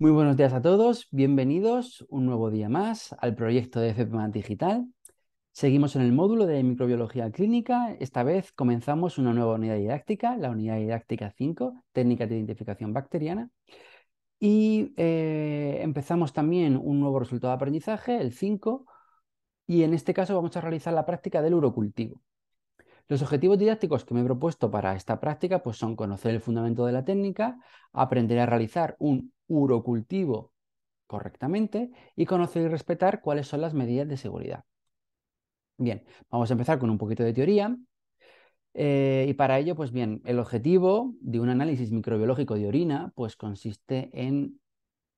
Muy buenos días a todos, bienvenidos un nuevo día más al proyecto de FPMA Digital. Seguimos en el módulo de microbiología clínica, esta vez comenzamos una nueva unidad didáctica, la unidad didáctica 5, Técnica de identificación bacteriana, y eh, empezamos también un nuevo resultado de aprendizaje, el 5, y en este caso vamos a realizar la práctica del urocultivo. Los objetivos didácticos que me he propuesto para esta práctica pues, son conocer el fundamento de la técnica, aprender a realizar un urocultivo correctamente y conocer y respetar cuáles son las medidas de seguridad. Bien, vamos a empezar con un poquito de teoría. Eh, y para ello, pues bien, el objetivo de un análisis microbiológico de orina pues, consiste en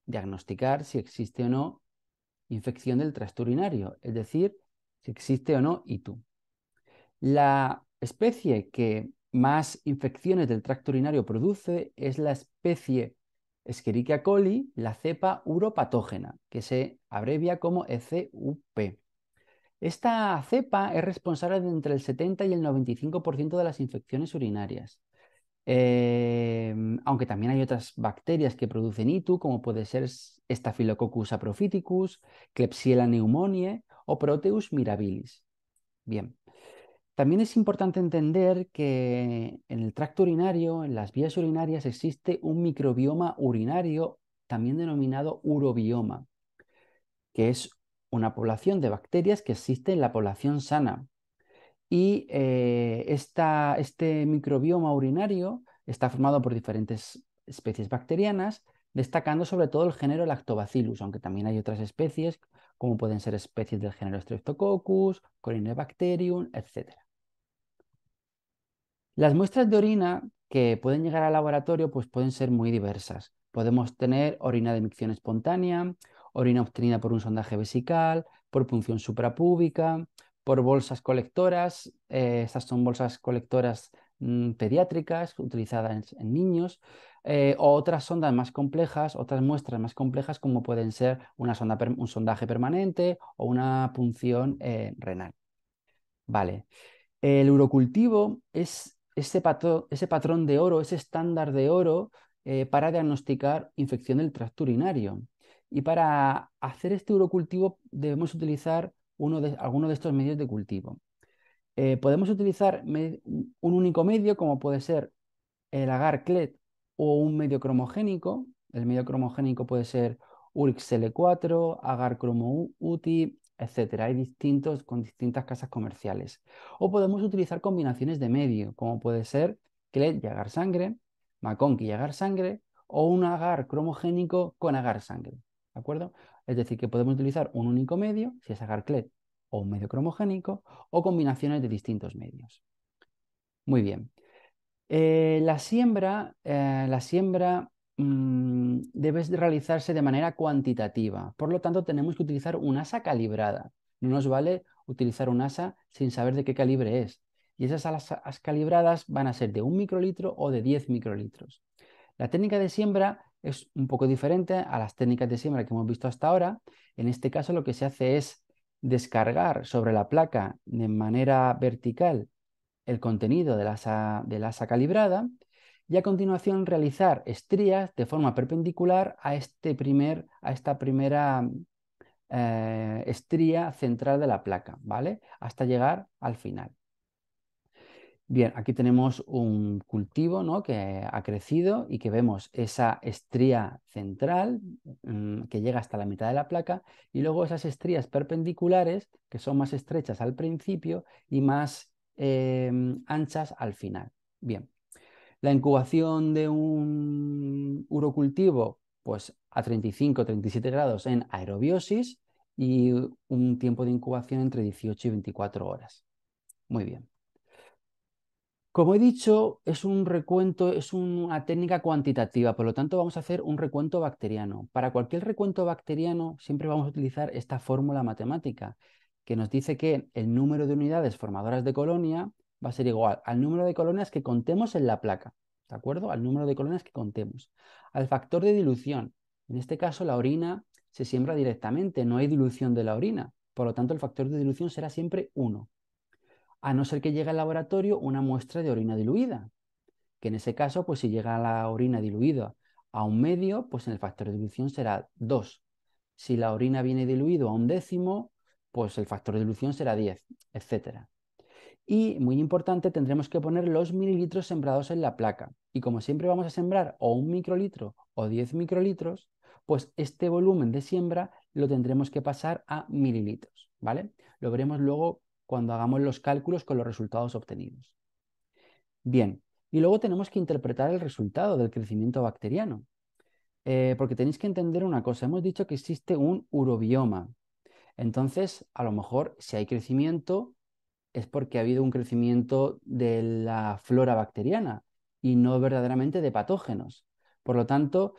diagnosticar si existe o no infección del tracto urinario, es decir, si existe o no ITU. La especie que más infecciones del tracto urinario produce es la especie Escherichia coli, la cepa uropatógena, que se abrevia como ECUP. Esta cepa es responsable de entre el 70 y el 95% de las infecciones urinarias. Em, aunque también hay otras bacterias que producen ITU, como puede ser Staphylococcus saprophyticus, Klebsiella pneumoniae o Proteus mirabilis. Bien, también es importante entender que en el tracto urinario, en las vías urinarias, existe un microbioma urinario, también denominado urobioma, que es una población de bacterias que existe en la población sana. Y eh, este microbioma urinario está formado por diferentes especies bacterianas, destacando sobre todo el género Lactobacillus, aunque también hay otras especies, como pueden ser especies del género Streptococcus, Corinebacterium, etc. Las muestras de orina que pueden llegar al laboratorio pues pueden ser muy diversas. Podemos tener orina de micción espontánea, orina obtenida por un sondaje vesical, por punción suprapúbica, por bolsas colectoras. Eh, estas son bolsas colectoras mm, pediátricas utilizadas en, niños. o eh, otras sondas más complejas, otras muestras más complejas como pueden ser una sonda, un sondaje permanente o una punción eh, renal. Vale. El urocultivo es ese, patrón, ese patrón de oro, ese estándar de oro eh, para diagnosticar infección del tracto urinario. Y para hacer este urocultivo debemos utilizar uno de, alguno de estos medios de cultivo. Eh, podemos utilizar un único medio, como puede ser el agar CLET o un medio cromogénico. El medio cromogénico puede ser l 4 agar cromo UTI, etcétera. Hay distintos con distintas casas comerciales. O podemos utilizar combinaciones de medio, como puede ser Clet y agar sangre, Maconqui y agar sangre, o un agar cromogénico con agar sangre. ¿De acuerdo? Es decir, que podemos utilizar un único medio, si es agar Clet, o un medio cromogénico, o combinaciones de distintos medios. Muy bien. Eh, la siembra, eh, la siembra Mm, debe realizarse de manera cuantitativa. Por lo tanto, tenemos que utilizar un asa calibrada. No nos vale utilizar un asa sin saber de qué calibre es. Y esas asas calibradas van a ser de un microlitro o de 10 microlitros. La técnica de siembra es un poco diferente a las técnicas de siembra que hemos visto hasta ahora. En este caso lo que se hace es descargar sobre la placa de manera vertical el contenido de la del asa calibrada y a continuación realizar estrías de forma perpendicular a, este primer, a esta primera eh, estría central de la placa, ¿vale? Hasta llegar al final. Bien, aquí tenemos un cultivo ¿no? que ha crecido y que vemos esa estría central mm, que llega hasta la mitad de la placa y luego esas estrías perpendiculares que son más estrechas al principio y más eh, anchas al final. Bien, la incubación de un urocultivo, pues a 35, 37 grados en aerobiosis y un tiempo de incubación entre 18 y 24 horas. Muy bien. Como he dicho, es un recuento, es una técnica cuantitativa, por lo tanto vamos a hacer un recuento bacteriano. Para cualquier recuento bacteriano siempre vamos a utilizar esta fórmula matemática que nos dice que el número de unidades formadoras de colonia va a ser igual al número de colonias que contemos en la placa, ¿de acuerdo? Al número de colonias que contemos. Al factor de dilución. En este caso, la orina se siembra directamente, no hay dilución de la orina. Por lo tanto, el factor de dilución será siempre 1. A no ser que llegue al laboratorio una muestra de orina diluida, que en ese caso, pues si llega la orina diluida a un medio, pues el factor de dilución será 2. Si la orina viene diluida a un décimo, pues el factor de dilución será 10, etcétera. Y muy importante, tendremos que poner los mililitros sembrados en la placa. Y como siempre vamos a sembrar o un microlitro o 10 microlitros, pues este volumen de siembra lo tendremos que pasar a mililitros, ¿vale? Lo veremos luego cuando hagamos los cálculos con los resultados obtenidos. Bien, y luego tenemos que interpretar el resultado del crecimiento bacteriano. Eh, porque tenéis que entender una cosa, hemos dicho que existe un urobioma. Entonces, a lo mejor si hay crecimiento, es porque ha habido un crecimiento de la flora bacteriana y no verdaderamente de patógenos. Por lo tanto,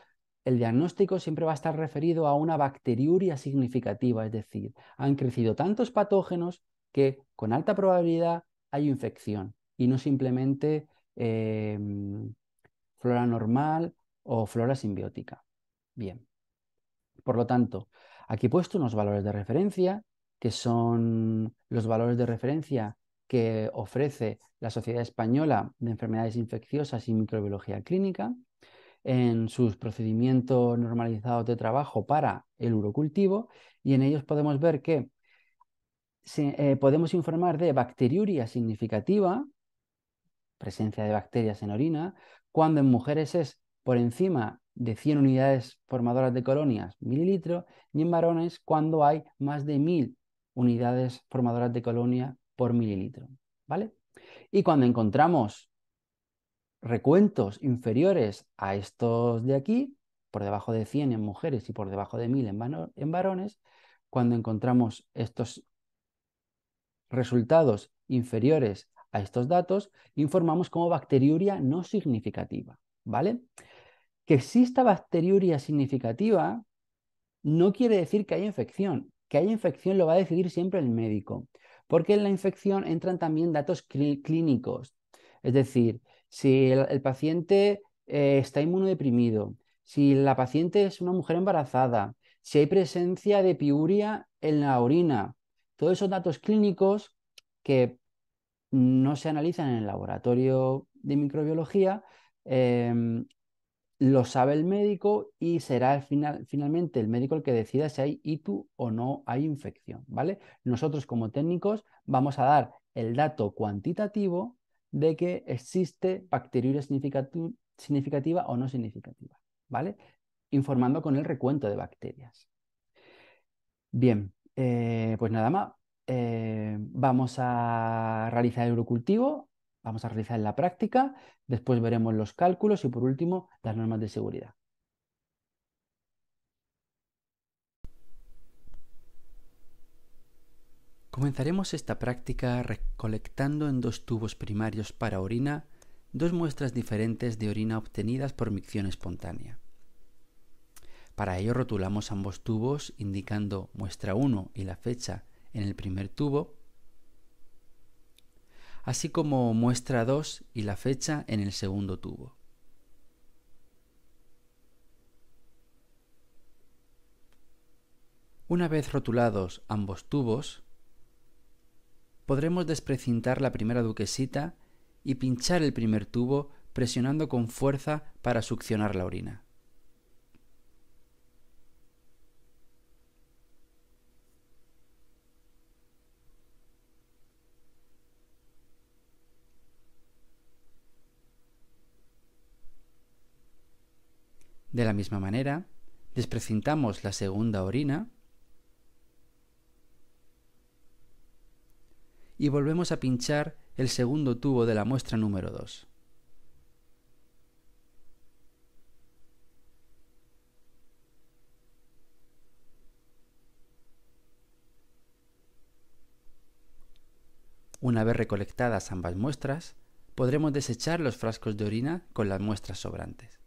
el diagnóstico siempre va a estar referido a una bacteriuria significativa, es decir, han crecido tantos patógenos que con alta probabilidad hay infección y no simplemente em, flora normal o flora simbiótica. Bien. Por lo tanto, aquí he puesto unos valores de referencia que son los valores de referencia que ofrece la Sociedad Española de Enfermedades Infecciosas y Microbiología Clínica en sus procedimientos normalizados de trabajo para el urocultivo y en ellos podemos ver que se, eh, podemos informar de bacteriuria significativa, presencia de bacterias en orina, cuando en mujeres es por encima de 100 unidades formadoras de colonias mililitro y en varones cuando hay más de 1000 unidades formadoras de colonia por mililitro. ¿vale? Y cuando encontramos recuentos inferiores a estos de aquí, por debajo de 100 en mujeres y por debajo de 1000 en, en varones, cuando encontramos estos resultados inferiores a estos datos, informamos como bacteriuria no significativa, ¿vale? Que exista bacteriuria significativa no quiere decir que haya infección, que haya infección lo va a decidir siempre el médico, porque en la infección entran también datos clínicos. Es decir, si el, paciente eh, está inmunodeprimido, si la paciente es una mujer embarazada, si hay presencia de piuria en la orina, todos esos datos clínicos que no se analizan en el laboratorio de microbiología, em, lo sabe el médico y será finalmente el médico el que decida si hay ITU o no hay infección, ¿vale? Nosotros como técnicos vamos a dar el dato cuantitativo de que existe bacteria significativa o no significativa, ¿vale? Informando con el recuento de bacterias. Bien, eh, pues nada más. Eh, vamos a realizar el urocultivo vamos a realizar la práctica, después veremos los cálculos y por último las normas de seguridad. Comenzaremos esta práctica recolectando en dos tubos primarios para orina dos muestras diferentes de orina obtenidas por micción espontánea. Para ello rotulamos ambos tubos indicando muestra 1 y la fecha en el primer tubo así como muestra 2 y la fecha en el segundo tubo. Una vez rotulados ambos tubos, podremos desprecintar la primera duquesita y pinchar el primer tubo presionando con fuerza para succionar la orina. De la misma manera, desprecintamos la segunda orina y volvemos a pinchar el segundo tubo de la muestra número 2. Una vez recolectadas ambas muestras, podremos desechar los frascos de orina con las muestras sobrantes.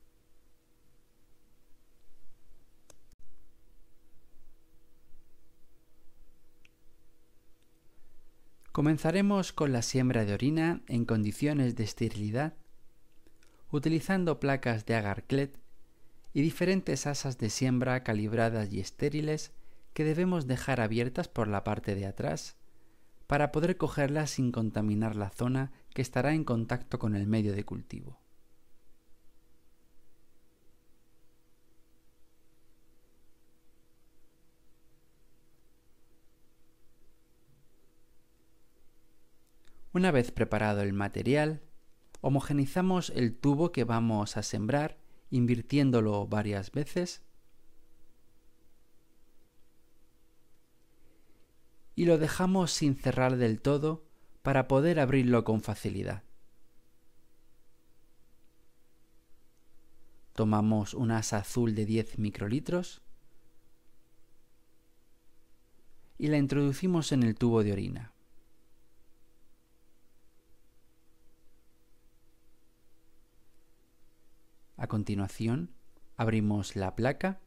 Comenzaremos con la siembra de orina en condiciones de esterilidad, utilizando placas de agarclet y diferentes asas de siembra calibradas y estériles que debemos dejar abiertas por la parte de atrás para poder cogerlas sin contaminar la zona que estará en contacto con el medio de cultivo. Una vez preparado el material, homogenizamos el tubo que vamos a sembrar invirtiéndolo varias veces y lo dejamos sin cerrar del todo para poder abrirlo con facilidad. Tomamos un asa azul de 10 microlitros y la introducimos en el tubo de orina. A continuación, abrimos la placa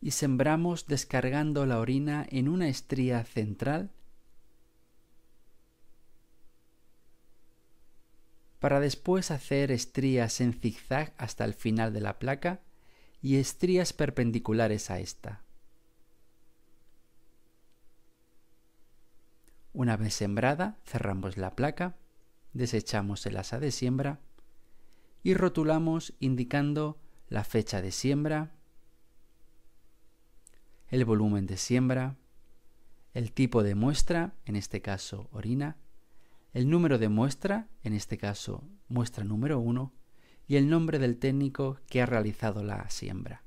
y sembramos descargando la orina en una estría central para después hacer estrías en zigzag hasta el final de la placa y estrías perpendiculares a esta. Una vez sembrada, cerramos la placa desechamos el asa de siembra y rotulamos indicando la fecha de siembra, el volumen de siembra, el tipo de muestra, en este caso orina, el número de muestra, en este caso muestra número 1, y el nombre del técnico que ha realizado la siembra.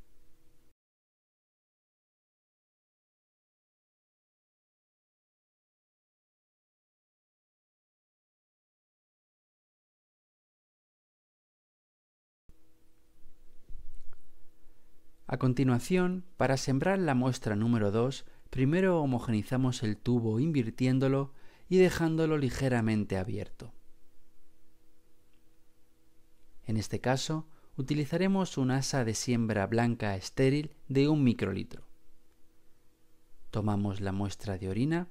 A continuación, para sembrar la muestra número 2, primero homogenizamos el tubo invirtiéndolo y dejándolo ligeramente abierto. En este caso, utilizaremos un asa de siembra blanca estéril de un microlitro. Tomamos la muestra de orina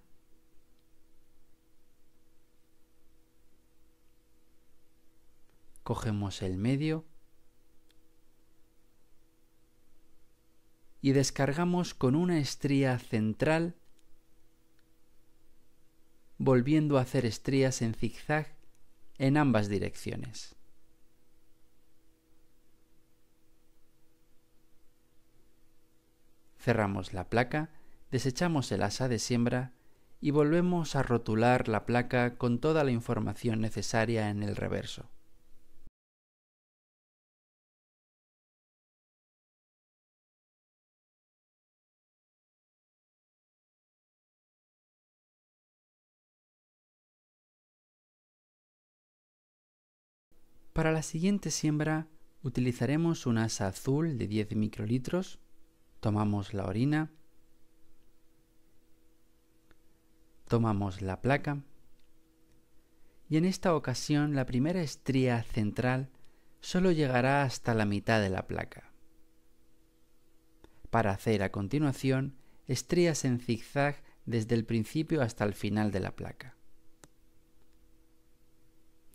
cogemos el medio y descargamos con una estría central, volviendo a hacer estrías en zigzag en ambas direcciones. Cerramos la placa, desechamos el asa de siembra y volvemos a rotular la placa con toda la información necesaria en el reverso. Para la siguiente siembra utilizaremos un asa azul de 10 microlitros, tomamos la orina, tomamos la placa y en esta ocasión la primera estría central solo llegará hasta la mitad de la placa. Para hacer a continuación estrías en zigzag desde el principio hasta el final de la placa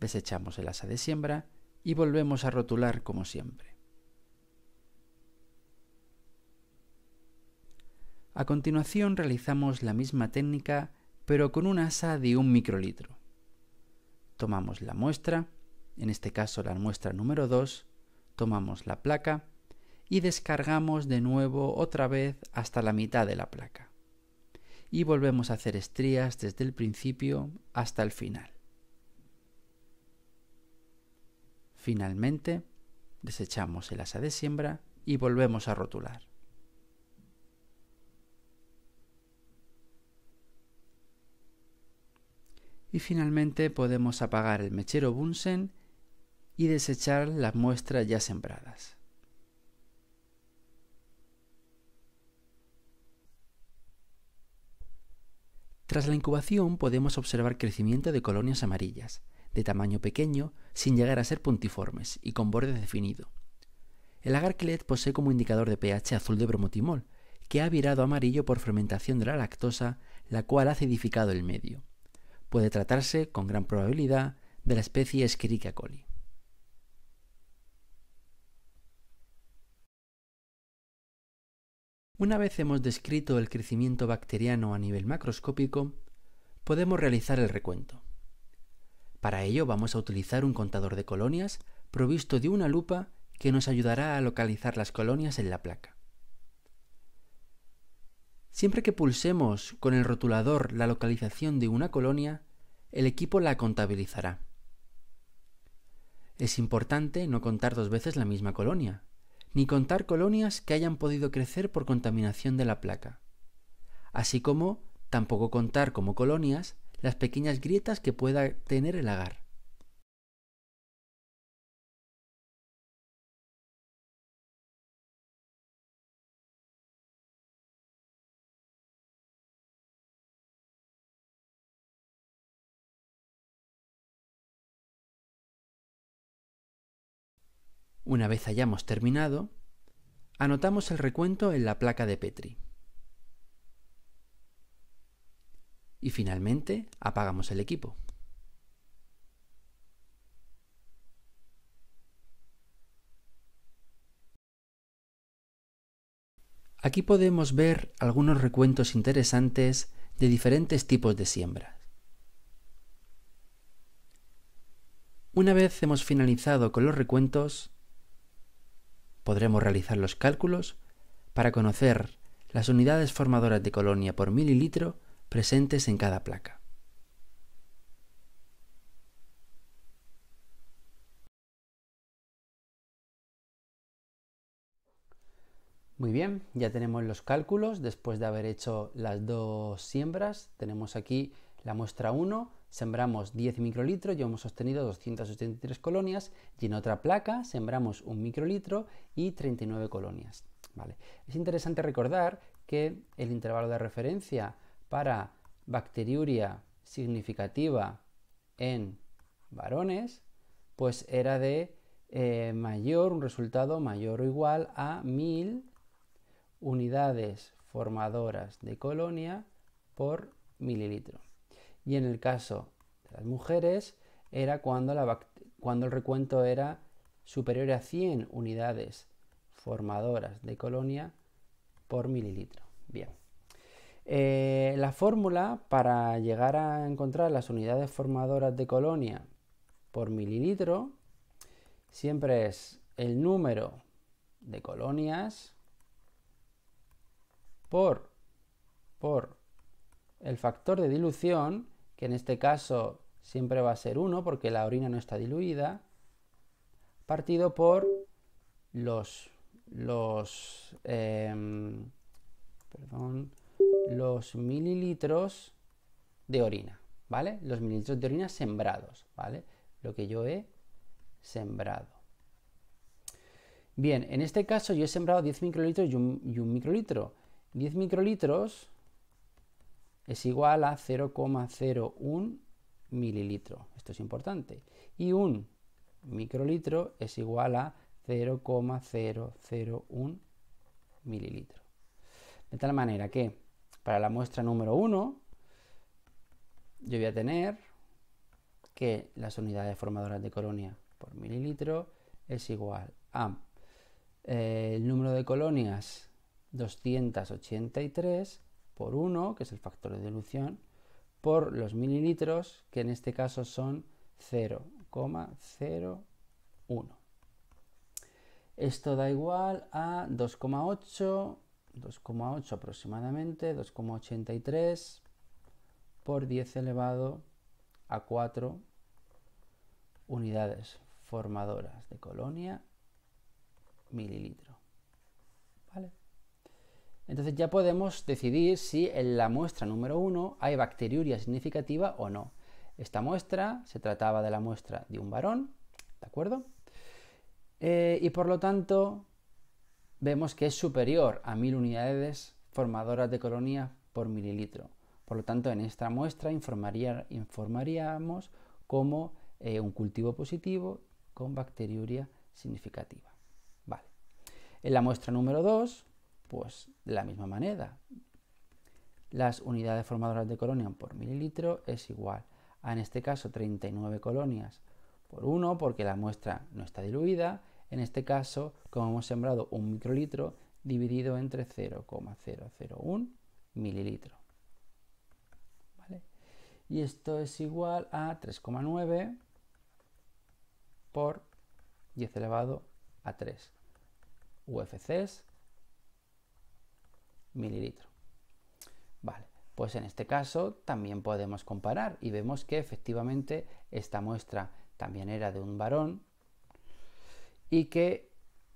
desechamos el asa de siembra y volvemos a rotular como siempre. A continuación realizamos la misma técnica pero con un asa de un microlitro. Tomamos la muestra, en este caso la muestra número 2, tomamos la placa y descargamos de nuevo otra vez hasta la mitad de la placa. Y volvemos a hacer estrías desde el principio hasta el final. Finalmente, desechamos el asa de siembra y volvemos a rotular. Y finalmente podemos apagar el mechero Bunsen y desechar las muestras ya sembradas. Tras la incubación podemos observar crecimiento de colonias amarillas, de tamaño pequeño, sin llegar a ser puntiformes y con borde definido. El agar posee como indicador de pH azul de bromotimol, que ha virado amarillo por fermentación de la lactosa, la cual ha acidificado el medio. Puede tratarse, con gran probabilidad, de la especie Escherichia coli. Una vez hemos descrito el crecimiento bacteriano a nivel macroscópico, podemos realizar el recuento. Para ello vamos a utilizar un contador de colonias provisto de una lupa que nos ayudará a localizar las colonias en la placa. Siempre que pulsemos con el rotulador la localización de una colonia, el equipo la contabilizará. Es importante no contar dos veces la misma colonia, ni contar colonias que hayan podido crecer por contaminación de la placa, así como tampoco contar como colonias las pequeñas grietas que pueda tener el agar. Una vez hayamos terminado, anotamos el recuento en la placa de Petri. y finalmente apagamos el equipo. Aquí podemos ver algunos recuentos interesantes de diferentes tipos de siembras. Una vez hemos finalizado con los recuentos, podremos realizar los cálculos para conocer las unidades formadoras de colonia por mililitro presentes en cada placa. Muy bien, ya tenemos los cálculos después de haber hecho las dos siembras. Tenemos aquí la muestra 1, sembramos 10 microlitros y hemos obtenido 283 colonias y en otra placa sembramos un microlitro y 39 colonias. Vale. Es interesante recordar que el intervalo de referencia para bacteriuria significativa en varones, pues era de eh, mayor, un resultado mayor o igual a 1000 unidades formadoras de colonia por mililitro. Y en el caso de las mujeres era cuando, cuando el recuento era superior a 100 unidades formadoras de colonia por mililitro. Bien. Eh, la fórmula para llegar a encontrar las unidades formadoras de colonia por mililitro siempre es el número de colonias por, por el factor de dilución, que en este caso siempre va a ser 1 porque la orina no está diluida, partido por los, los, em, perdón, los mililitros de orina, ¿vale? Los mililitros de orina sembrados, ¿vale? Lo que yo he sembrado. Bien, en este caso yo he sembrado 10 microlitros y un, microlitro. 10 microlitros es igual a 0,01 mililitro. Esto es importante. Y un microlitro es igual a 0,001 mililitro. De tal manera que para la muestra número 1, yo voy a tener que las unidades formadoras de colonia por mililitro es igual a eh, el número de colonias 283 por 1, que es el factor de dilución, por los mililitros, que en este caso son 0,01. Esto da igual a 2,8 2,8 aproximadamente, 2,83 por 10 elevado a 4 unidades formadoras de colonia mililitro. Entonces ya podemos decidir si en la muestra número 1 hay bacteriuria significativa o no. Esta muestra se trataba de la muestra de un varón, ¿de acuerdo? Eh, y por lo tanto vemos que es superior a 1000 unidades formadoras de colonia por mililitro. Por lo tanto, en esta muestra informaríamos como eh, un cultivo positivo con bacteriuria significativa. Vale. En la muestra número 2, pues de la misma manera, las unidades formadoras de colonia por mililitro es igual a, en este caso, 39 colonias por 1, porque la muestra no está diluida, en este caso, como hemos sembrado un microlitro, dividido entre 0,001 mililitro. Y esto es igual a 3,9 por 10 elevado a 3 UFCs mililitro. Vale, pues en este caso también podemos comparar y vemos que efectivamente esta muestra también era de un varón y que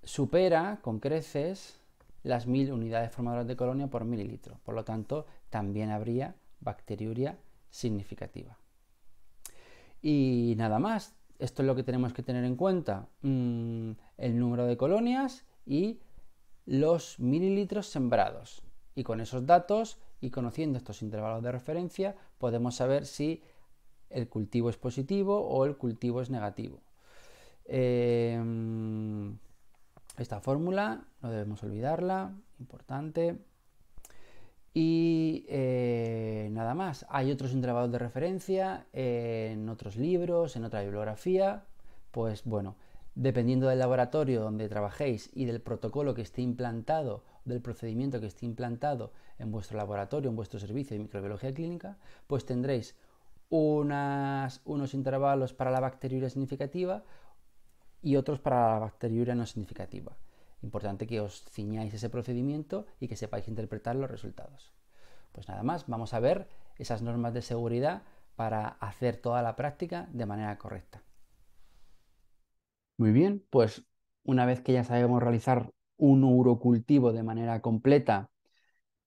supera con creces las 1000 unidades formadoras de colonia por mililitro. Por lo tanto, también habría bacteriuria significativa. Y nada más, esto es lo que tenemos que tener en cuenta, mm, el número de colonias y los mililitros sembrados. Y con esos datos y conociendo estos intervalos de referencia, podemos saber si el cultivo es positivo o el cultivo es negativo. Em, esta fórmula, no debemos olvidarla, importante. Y eh, nada más, hay otros intervalos de referencia en otros libros, en otra bibliografía, pues bueno, dependiendo del laboratorio donde trabajéis y del protocolo que esté implantado, del procedimiento que esté implantado en vuestro laboratorio, en vuestro servicio de microbiología clínica, pues tendréis unos intervalos para la bacteriuria significativa, y otros para la bacteriuria no significativa. Importante que os ciñáis ese procedimiento y que sepáis interpretar los resultados. Pues nada más, vamos a ver esas normas de seguridad para hacer toda la práctica de manera correcta. Muy bien, pues una vez que ya sabemos realizar un urocultivo de manera completa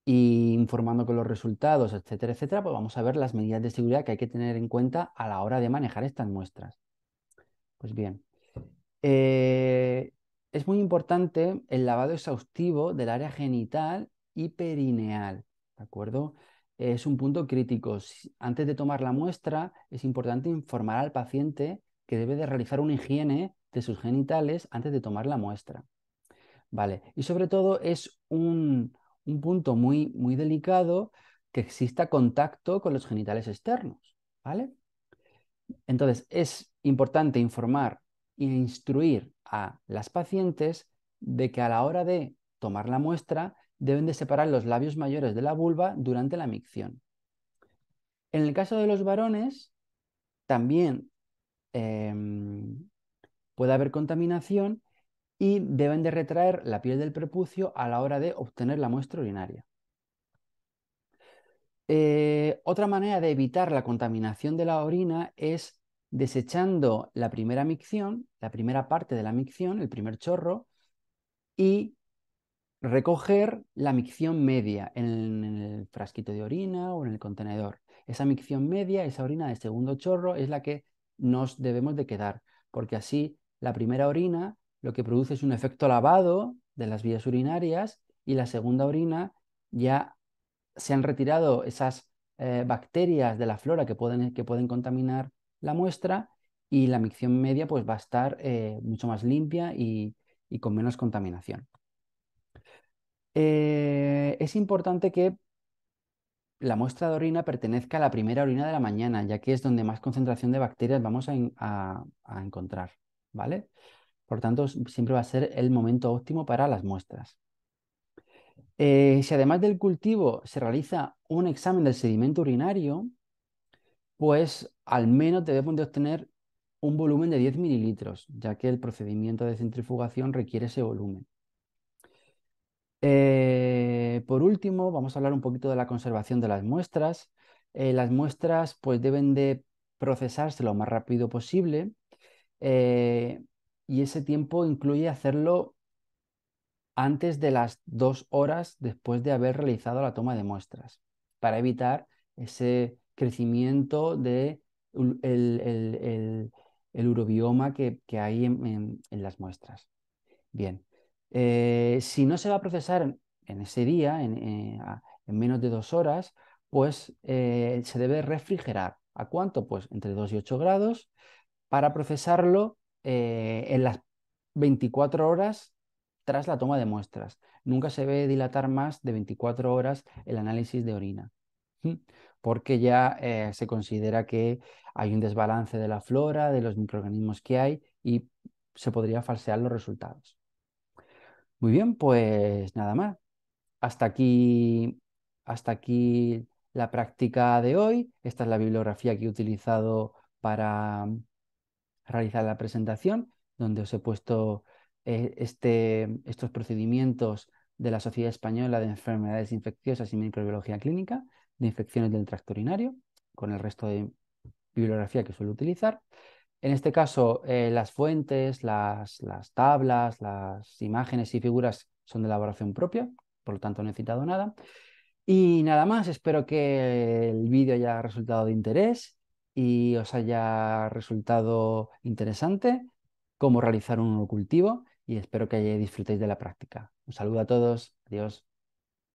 e informando con los resultados, etcétera, etcétera, pues vamos a ver las medidas de seguridad que hay que tener en cuenta a la hora de manejar estas muestras. Pues bien, eh, es muy importante el lavado exhaustivo del área genital y perineal, ¿de acuerdo? Es un punto crítico. Antes de tomar la muestra, es importante informar al paciente que debe de realizar una higiene de sus genitales antes de tomar la muestra. Vale, y sobre todo es un, un punto muy, muy delicado que exista contacto con los genitales externos, ¿vale? Entonces, es importante informar instruir a las pacientes de que a la hora de tomar la muestra deben de separar los labios mayores de la vulva durante la micción. En el caso de los varones, también em, puede haber contaminación y deben de retraer la piel del prepucio a la hora de obtener la muestra urinaria. Eh, otra manera de evitar la contaminación de la orina es desechando la primera micción, la primera parte de la micción, el primer chorro, y recoger la micción media en el, frasquito de orina o en el contenedor. Esa micción media, esa orina de segundo chorro, es la que nos debemos de quedar, porque así la primera orina lo que produce es un efecto lavado de las vías urinarias y la segunda orina ya se han retirado esas eh, bacterias de la flora que pueden, que pueden contaminar la muestra y la micción media pues, va a estar eh, mucho más limpia y, con menos contaminación. Eh, es importante que la muestra de orina pertenezca a la primera orina de la mañana, ya que es donde más concentración de bacterias vamos a, encontrar, ¿vale? Por tanto, siempre va a ser el momento óptimo para las muestras. Eh, si además del cultivo se realiza un examen del sedimento urinario, pues al menos debemos de obtener un volumen de 10 mililitros, ya que el procedimiento de centrifugación requiere ese volumen. Eh, por último, vamos a hablar un poquito de la conservación de las muestras. Eh, las muestras pues, deben de procesarse lo más rápido posible eh, y ese tiempo incluye hacerlo antes de las dos horas después de haber realizado la toma de muestras, para evitar ese crecimiento del de el, urobioma que, hay en, las muestras. Bien, eh, si no se va a procesar en ese día, eh, en, menos de dos horas, pues eh, se debe refrigerar. ¿A cuánto? Pues entre 2 y 8 grados para procesarlo en las 24 horas tras la toma de muestras. Nunca se ve dilatar más de 24 horas el análisis de orina. ¿Mm? porque ya eh, se considera que hay un desbalance de la flora, de los microorganismos que hay y se podría falsear los resultados. Muy bien, pues nada más. Hasta aquí, hasta aquí la práctica de hoy. Esta es la bibliografía que he utilizado para mm, realizar la presentación, donde os he puesto eh, este, estos procedimientos de la Sociedad Española de Enfermedades Infecciosas y Microbiología Clínica de infecciones del tracto urinario, con el resto de bibliografía que suelo utilizar. En este caso, eh, las fuentes, las, las, tablas, las imágenes y figuras son de elaboración propia, por lo tanto no he citado nada. Y nada más, espero que el vídeo haya resultado de interés y os haya resultado interesante cómo realizar un cultivo y espero que disfrutéis de la práctica. Un saludo a todos, adiós.